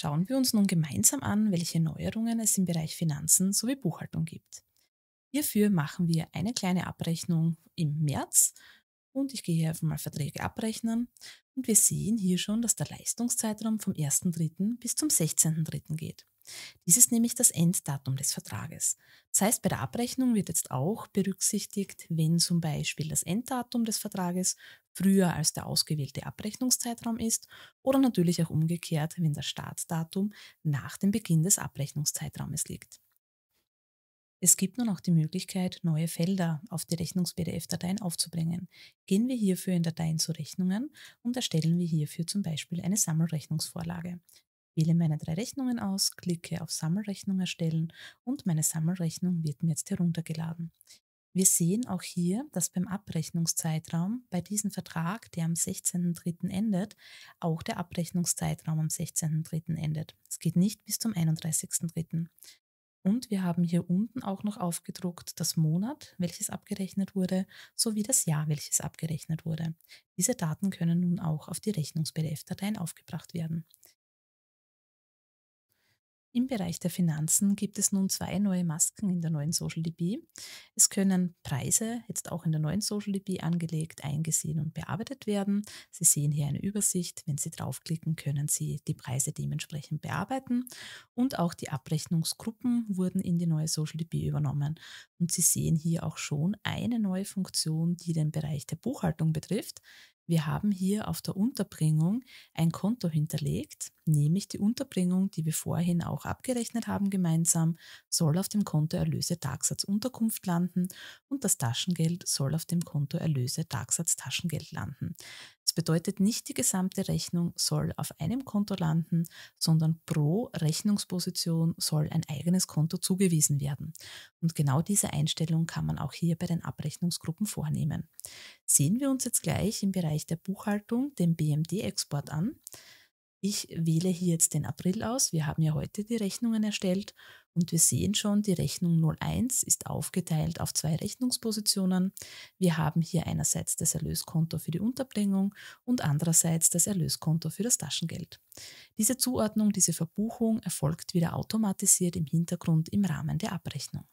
Schauen wir uns nun gemeinsam an, welche Neuerungen es im Bereich Finanzen sowie Buchhaltung gibt. Hierfür machen wir eine kleine Abrechnung im März und ich gehe hier einfach mal Verträge abrechnen und wir sehen hier schon, dass der Leistungszeitraum vom 1.3. bis zum 16.3. geht. Dies ist nämlich das Enddatum des Vertrages. Das heißt, bei der Abrechnung wird jetzt auch berücksichtigt, wenn zum Beispiel das Enddatum des Vertrages früher als der ausgewählte Abrechnungszeitraum ist oder natürlich auch umgekehrt, wenn das Startdatum nach dem Beginn des Abrechnungszeitraumes liegt. Es gibt nun auch die Möglichkeit, neue Felder auf die Rechnungs-PDF-Dateien aufzubringen. Gehen wir hierfür in Dateien zu Rechnungen und erstellen wir hierfür zum Beispiel eine Sammelrechnungsvorlage. Wähle meine drei Rechnungen aus, klicke auf Sammelrechnung erstellen und meine Sammelrechnung wird mir jetzt heruntergeladen. Wir sehen auch hier, dass beim Abrechnungszeitraum bei diesem Vertrag, der am 16.03. endet, auch der Abrechnungszeitraum am 16.03. endet. Es geht nicht bis zum 31.03. Und wir haben hier unten auch noch aufgedruckt das Monat, welches abgerechnet wurde, sowie das Jahr, welches abgerechnet wurde. Diese Daten können nun auch auf die Rechnungs-PDF-Dateien aufgebracht werden. Im Bereich der Finanzen gibt es nun zwei neue Masken in der neuen Social DB. Es können Preise, jetzt auch in der neuen Social DB angelegt, eingesehen und bearbeitet werden. Sie sehen hier eine Übersicht. Wenn Sie draufklicken, können Sie die Preise dementsprechend bearbeiten. Und auch die Abrechnungsgruppen wurden in die neue Social DB übernommen. Und Sie sehen hier auch schon eine neue Funktion, die den Bereich der Buchhaltung betrifft. Wir haben hier auf der Unterbringung ein Konto hinterlegt, nämlich die Unterbringung, die wir vorhin auch abgerechnet haben gemeinsam, soll auf dem Konto Erlöse Tagsatz Unterkunft landen und das Taschengeld soll auf dem Konto Erlöse Tagsatz Taschengeld landen. Das bedeutet, nicht die gesamte Rechnung soll auf einem Konto landen, sondern pro Rechnungsposition soll ein eigenes Konto zugewiesen werden. Und genau diese Einstellung kann man auch hier bei den Abrechnungsgruppen vornehmen. Sehen wir uns jetzt gleich im Bereich der Buchhaltung den BMD-Export an. Ich wähle hier jetzt den April aus. Wir haben ja heute die Rechnungen erstellt und wir sehen schon, die Rechnung 01 ist aufgeteilt auf zwei Rechnungspositionen. Wir haben hier einerseits das Erlöskonto für die Unterbringung und andererseits das Erlöskonto für das Taschengeld. Diese Zuordnung, diese Verbuchung erfolgt wieder automatisiert im Hintergrund im Rahmen der Abrechnung.